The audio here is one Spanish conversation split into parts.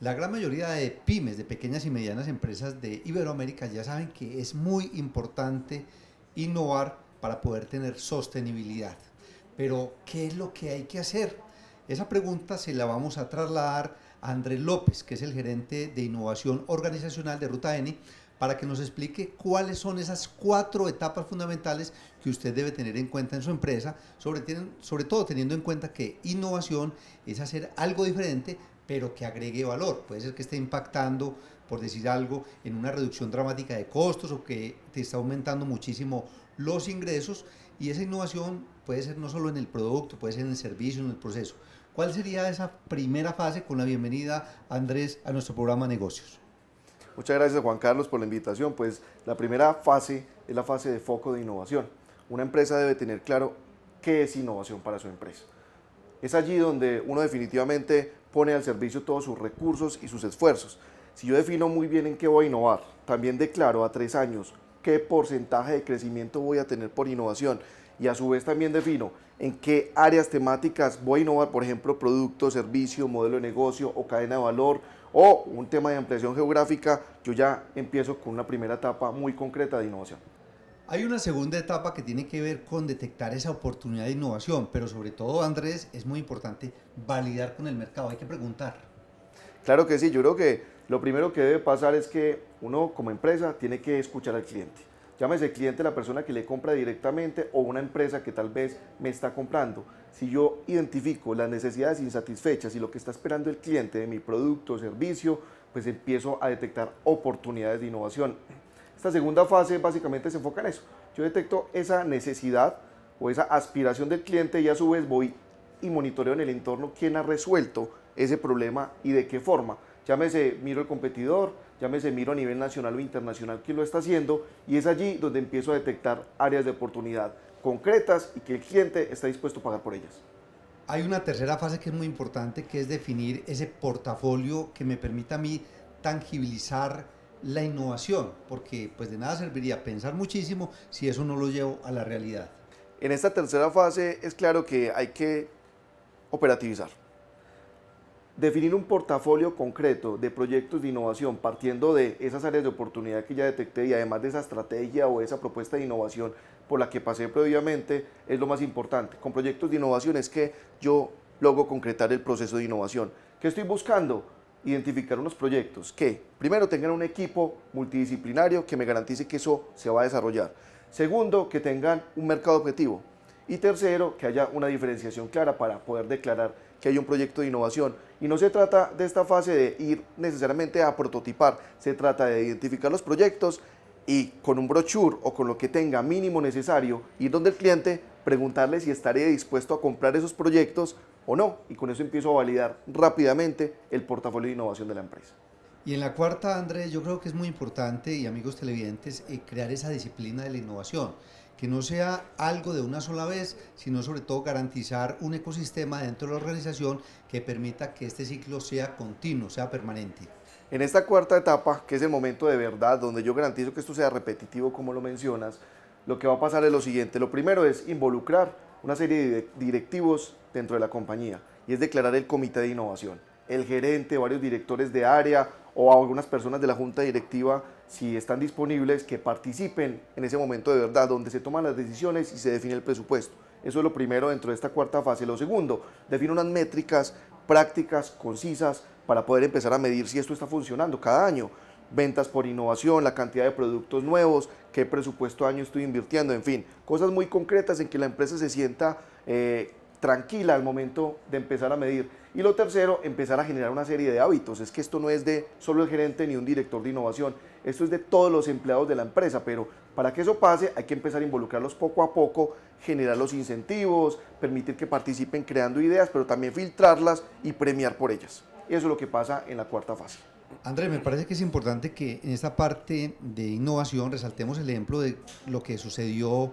La gran mayoría de pymes, de pequeñas y medianas empresas de Iberoamérica ya saben que es muy importante innovar para poder tener sostenibilidad. Pero, ¿qué es lo que hay que hacer? Esa pregunta se la vamos a trasladar a Andrés López, que es el gerente de innovación organizacional de Ruta N, para que nos explique cuáles son esas cuatro etapas fundamentales que usted debe tener en cuenta en su empresa, sobre, sobre todo teniendo en cuenta que innovación es hacer algo diferente pero que agregue valor. Puede ser que esté impactando, por decir algo, en una reducción dramática de costos o que te está aumentando muchísimo los ingresos y esa innovación puede ser no solo en el producto, puede ser en el servicio, en el proceso. ¿Cuál sería esa primera fase con la bienvenida, Andrés, a nuestro programa Negocios? Muchas gracias, Juan Carlos, por la invitación. Pues la primera fase es la fase de foco de innovación. Una empresa debe tener claro qué es innovación para su empresa. Es allí donde uno definitivamente pone al servicio todos sus recursos y sus esfuerzos. Si yo defino muy bien en qué voy a innovar, también declaro a tres años qué porcentaje de crecimiento voy a tener por innovación y a su vez también defino en qué áreas temáticas voy a innovar, por ejemplo, producto, servicio, modelo de negocio o cadena de valor o un tema de ampliación geográfica, yo ya empiezo con una primera etapa muy concreta de innovación. Hay una segunda etapa que tiene que ver con detectar esa oportunidad de innovación, pero sobre todo, Andrés, es muy importante validar con el mercado, hay que preguntar. Claro que sí, yo creo que lo primero que debe pasar es que uno como empresa tiene que escuchar al cliente. Llámese cliente la persona que le compra directamente o una empresa que tal vez me está comprando. Si yo identifico las necesidades insatisfechas y lo que está esperando el cliente de mi producto o servicio, pues empiezo a detectar oportunidades de innovación. Esta segunda fase básicamente se enfoca en eso. Yo detecto esa necesidad o esa aspiración del cliente y a su vez voy y monitoreo en el entorno quién ha resuelto ese problema y de qué forma. Llámese, miro el competidor, llámese, miro a nivel nacional o internacional quién lo está haciendo y es allí donde empiezo a detectar áreas de oportunidad concretas y que el cliente está dispuesto a pagar por ellas. Hay una tercera fase que es muy importante, que es definir ese portafolio que me permita a mí tangibilizar la innovación, porque pues de nada serviría pensar muchísimo si eso no lo llevo a la realidad. En esta tercera fase es claro que hay que operativizar. Definir un portafolio concreto de proyectos de innovación partiendo de esas áreas de oportunidad que ya detecté y además de esa estrategia o esa propuesta de innovación por la que pasé previamente es lo más importante. Con proyectos de innovación es que yo logro concretar el proceso de innovación. ¿Qué estoy buscando? identificar unos proyectos que, primero, tengan un equipo multidisciplinario que me garantice que eso se va a desarrollar. Segundo, que tengan un mercado objetivo. Y tercero, que haya una diferenciación clara para poder declarar que hay un proyecto de innovación. Y no se trata de esta fase de ir necesariamente a prototipar, se trata de identificar los proyectos y con un brochure o con lo que tenga mínimo necesario ir donde el cliente, preguntarle si estaría dispuesto a comprar esos proyectos o no. Y con eso empiezo a validar rápidamente el portafolio de innovación de la empresa. Y en la cuarta, Andrés, yo creo que es muy importante, y amigos televidentes, eh, crear esa disciplina de la innovación, que no sea algo de una sola vez, sino sobre todo garantizar un ecosistema dentro de la organización que permita que este ciclo sea continuo, sea permanente. En esta cuarta etapa, que es el momento de verdad, donde yo garantizo que esto sea repetitivo como lo mencionas, lo que va a pasar es lo siguiente. Lo primero es involucrar una serie de directivos dentro de la compañía y es declarar el comité de innovación. El gerente, varios directores de área o algunas personas de la junta directiva, si están disponibles, que participen en ese momento de verdad, donde se toman las decisiones y se define el presupuesto. Eso es lo primero dentro de esta cuarta fase. Lo segundo, define unas métricas prácticas concisas para poder empezar a medir si esto está funcionando cada año. Ventas por innovación, la cantidad de productos nuevos, qué presupuesto año estoy invirtiendo, en fin, cosas muy concretas en que la empresa se sienta eh, tranquila al momento de empezar a medir. Y lo tercero, empezar a generar una serie de hábitos. Es que esto no es de solo el gerente ni un director de innovación, esto es de todos los empleados de la empresa, pero para que eso pase hay que empezar a involucrarlos poco a poco, generar los incentivos, permitir que participen creando ideas, pero también filtrarlas y premiar por ellas. y Eso es lo que pasa en la cuarta fase. Andrés, me parece que es importante que en esta parte de innovación resaltemos el ejemplo de lo que sucedió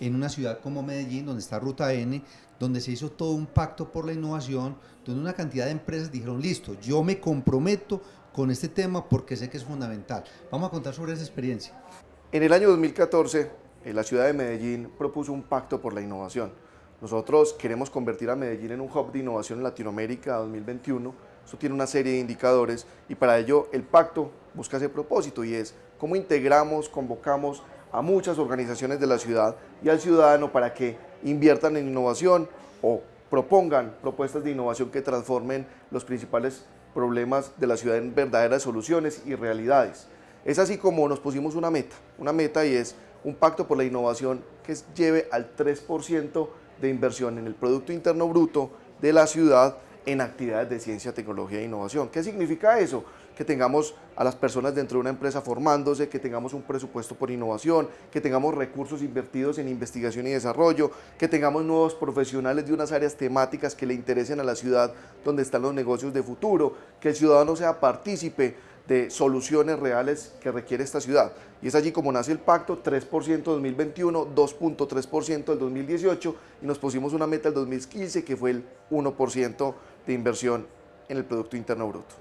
en una ciudad como Medellín, donde está Ruta N, donde se hizo todo un pacto por la innovación, donde una cantidad de empresas dijeron, listo, yo me comprometo con este tema porque sé que es fundamental. Vamos a contar sobre esa experiencia. En el año 2014, eh, la ciudad de Medellín propuso un pacto por la innovación. Nosotros queremos convertir a Medellín en un hub de innovación en Latinoamérica 2021. Eso tiene una serie de indicadores y para ello el pacto busca ese propósito y es cómo integramos, convocamos a muchas organizaciones de la ciudad y al ciudadano para que inviertan en innovación o propongan propuestas de innovación que transformen los principales problemas de la ciudad en verdaderas soluciones y realidades. Es así como nos pusimos una meta, una meta y es un pacto por la innovación que lleve al 3% de inversión en el Producto Interno Bruto de la ciudad en actividades de ciencia, tecnología e innovación. ¿Qué significa eso? Que tengamos a las personas dentro de una empresa formándose, que tengamos un presupuesto por innovación, que tengamos recursos invertidos en investigación y desarrollo, que tengamos nuevos profesionales de unas áreas temáticas que le interesen a la ciudad donde están los negocios de futuro, que el ciudadano sea partícipe de soluciones reales que requiere esta ciudad. Y es allí como nace el pacto, 3% 2021, 2.3% en 2018 y nos pusimos una meta en 2015 que fue el 1% de inversión en el Producto Interno Bruto.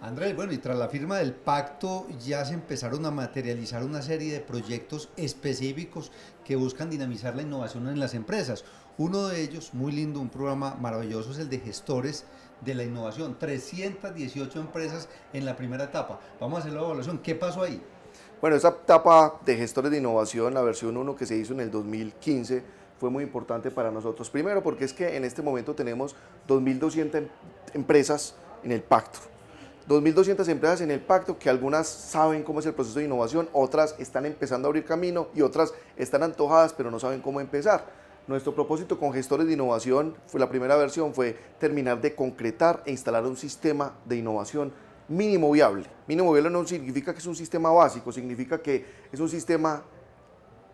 Andrés, bueno, y tras la firma del pacto ya se empezaron a materializar una serie de proyectos específicos que buscan dinamizar la innovación en las empresas. Uno de ellos, muy lindo, un programa maravilloso, es el de gestores de la innovación, 318 empresas en la primera etapa. Vamos a hacer la evaluación. ¿Qué pasó ahí? Bueno, esa etapa de gestores de innovación, la versión 1 que se hizo en el 2015, fue muy importante para nosotros. Primero porque es que en este momento tenemos 2.200 em, empresas en el pacto. 2.200 empresas en el pacto que algunas saben cómo es el proceso de innovación, otras están empezando a abrir camino y otras están antojadas pero no saben cómo empezar. Nuestro propósito con gestores de innovación fue la primera versión fue terminar de concretar e instalar un sistema de innovación mínimo viable. Mínimo viable no significa que es un sistema básico, significa que es un sistema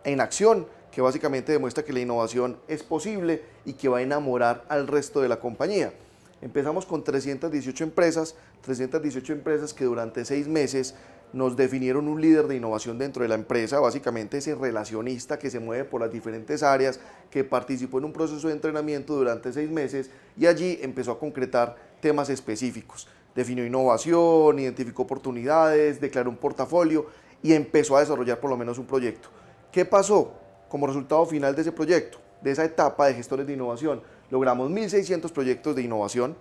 en acción que básicamente demuestra que la innovación es posible y que va a enamorar al resto de la compañía. Empezamos con 318 empresas, 318 empresas que durante seis meses nos definieron un líder de innovación dentro de la empresa, básicamente ese relacionista que se mueve por las diferentes áreas, que participó en un proceso de entrenamiento durante seis meses y allí empezó a concretar temas específicos. Definió innovación, identificó oportunidades, declaró un portafolio y empezó a desarrollar por lo menos un proyecto. ¿Qué pasó como resultado final de ese proyecto, de esa etapa de gestores de innovación? Logramos 1.600 proyectos de innovación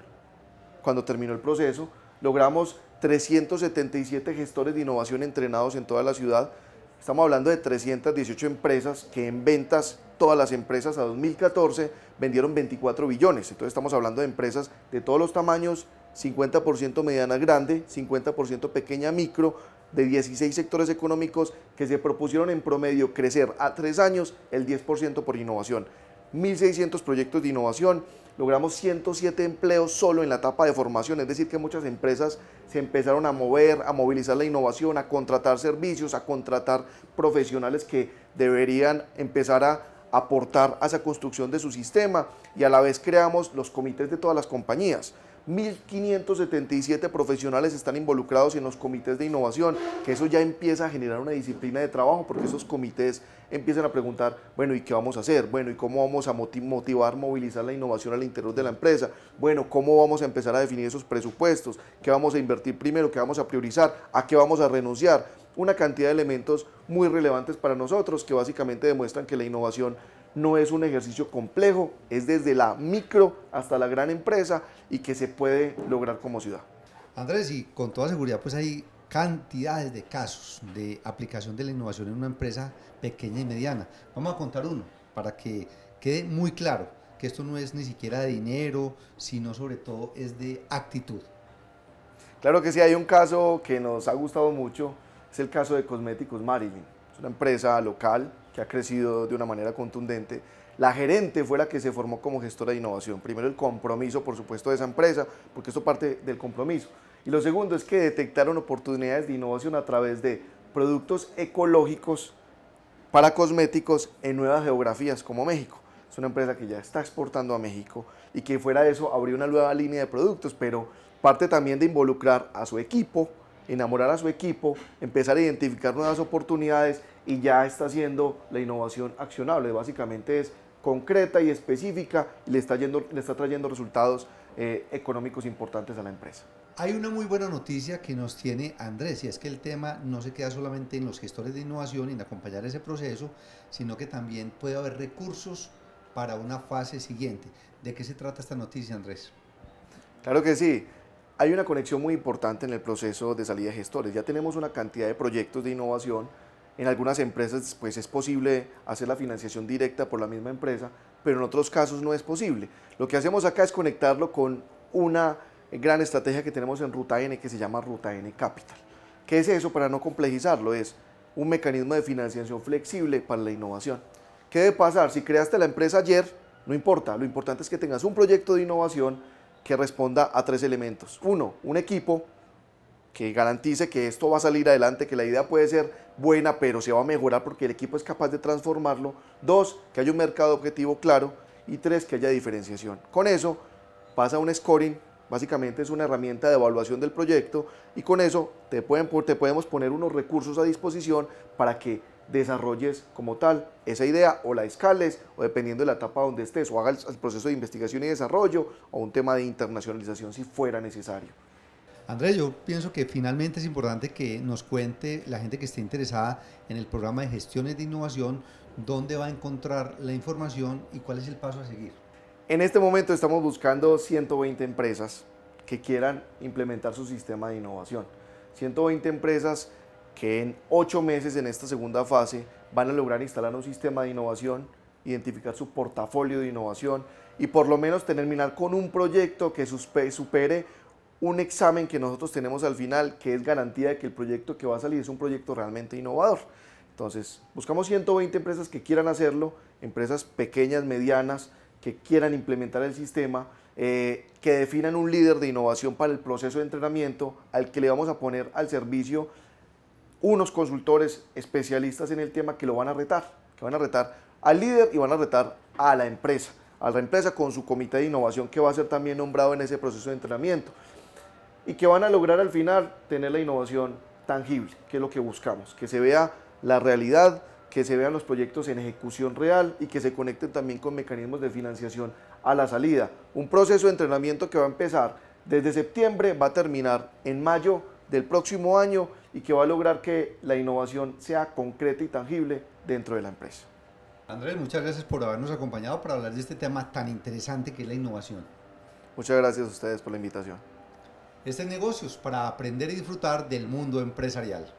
cuando terminó el proceso, logramos 377 gestores de innovación entrenados en toda la ciudad. Estamos hablando de 318 empresas que en ventas, todas las empresas a 2014 vendieron 24 billones. Entonces estamos hablando de empresas de todos los tamaños, 50% mediana grande, 50% pequeña micro, de 16 sectores económicos que se propusieron en promedio crecer a tres años el 10% por innovación. 1.600 proyectos de innovación, logramos 107 empleos solo en la etapa de formación, es decir, que muchas empresas se empezaron a mover, a movilizar la innovación, a contratar servicios, a contratar profesionales que deberían empezar a aportar a esa construcción de su sistema y a la vez creamos los comités de todas las compañías 1.577 profesionales están involucrados en los comités de innovación, que eso ya empieza a generar una disciplina de trabajo porque esos comités empiezan a preguntar, bueno, ¿y qué vamos a hacer? Bueno, ¿y cómo vamos a motivar, movilizar la innovación al interior de la empresa? Bueno, ¿cómo vamos a empezar a definir esos presupuestos? ¿Qué vamos a invertir primero? ¿Qué vamos a priorizar? ¿A qué vamos a renunciar? Una cantidad de elementos muy relevantes para nosotros que básicamente demuestran que la innovación no es un ejercicio complejo, es desde la micro hasta la gran empresa y que se puede lograr como ciudad. Andrés, y con toda seguridad, pues hay cantidades de casos de aplicación de la innovación en una empresa pequeña y mediana. Vamos a contar uno para que quede muy claro que esto no es ni siquiera de dinero, sino sobre todo es de actitud. Claro que sí, hay un caso que nos ha gustado mucho, es el caso de Cosméticos Marilyn es una empresa local que ha crecido de una manera contundente. La gerente fue la que se formó como gestora de innovación. Primero el compromiso, por supuesto, de esa empresa, porque esto parte del compromiso. Y lo segundo es que detectaron oportunidades de innovación a través de productos ecológicos para cosméticos en nuevas geografías como México. Es una empresa que ya está exportando a México y que fuera de eso abrió una nueva línea de productos, pero parte también de involucrar a su equipo, enamorar a su equipo, empezar a identificar nuevas oportunidades y ya está haciendo la innovación accionable. Básicamente es concreta y específica y le está, yendo, le está trayendo resultados eh, económicos importantes a la empresa. Hay una muy buena noticia que nos tiene Andrés y es que el tema no se queda solamente en los gestores de innovación y en acompañar ese proceso, sino que también puede haber recursos para una fase siguiente. ¿De qué se trata esta noticia, Andrés? Claro que sí. Hay una conexión muy importante en el proceso de salida de gestores. Ya tenemos una cantidad de proyectos de innovación. En algunas empresas pues, es posible hacer la financiación directa por la misma empresa, pero en otros casos no es posible. Lo que hacemos acá es conectarlo con una gran estrategia que tenemos en Ruta N que se llama Ruta N Capital. ¿Qué es eso? Para no complejizarlo, es un mecanismo de financiación flexible para la innovación. ¿Qué debe pasar? Si creaste la empresa ayer, no importa, lo importante es que tengas un proyecto de innovación que responda a tres elementos. Uno, un equipo que garantice que esto va a salir adelante, que la idea puede ser buena, pero se va a mejorar porque el equipo es capaz de transformarlo. Dos, que haya un mercado objetivo claro. Y tres, que haya diferenciación. Con eso pasa un scoring, básicamente es una herramienta de evaluación del proyecto y con eso te, pueden, te podemos poner unos recursos a disposición para que desarrolles como tal esa idea o la escales o dependiendo de la etapa donde estés o hagas el proceso de investigación y desarrollo o un tema de internacionalización si fuera necesario. Andrés, yo pienso que finalmente es importante que nos cuente la gente que esté interesada en el programa de gestiones de innovación, dónde va a encontrar la información y cuál es el paso a seguir. En este momento estamos buscando 120 empresas que quieran implementar su sistema de innovación. 120 empresas que en ocho meses en esta segunda fase van a lograr instalar un sistema de innovación, identificar su portafolio de innovación y por lo menos terminar con un proyecto que supere un examen que nosotros tenemos al final, que es garantía de que el proyecto que va a salir es un proyecto realmente innovador. Entonces, buscamos 120 empresas que quieran hacerlo, empresas pequeñas, medianas, que quieran implementar el sistema, eh, que definan un líder de innovación para el proceso de entrenamiento al que le vamos a poner al servicio unos consultores especialistas en el tema que lo van a retar, que van a retar al líder y van a retar a la empresa, a la empresa con su comité de innovación que va a ser también nombrado en ese proceso de entrenamiento y que van a lograr al final tener la innovación tangible, que es lo que buscamos, que se vea la realidad, que se vean los proyectos en ejecución real y que se conecten también con mecanismos de financiación a la salida. Un proceso de entrenamiento que va a empezar desde septiembre, va a terminar en mayo del próximo año y que va a lograr que la innovación sea concreta y tangible dentro de la empresa. Andrés, muchas gracias por habernos acompañado para hablar de este tema tan interesante que es la innovación. Muchas gracias a ustedes por la invitación. Este es Negocios para aprender y disfrutar del mundo empresarial.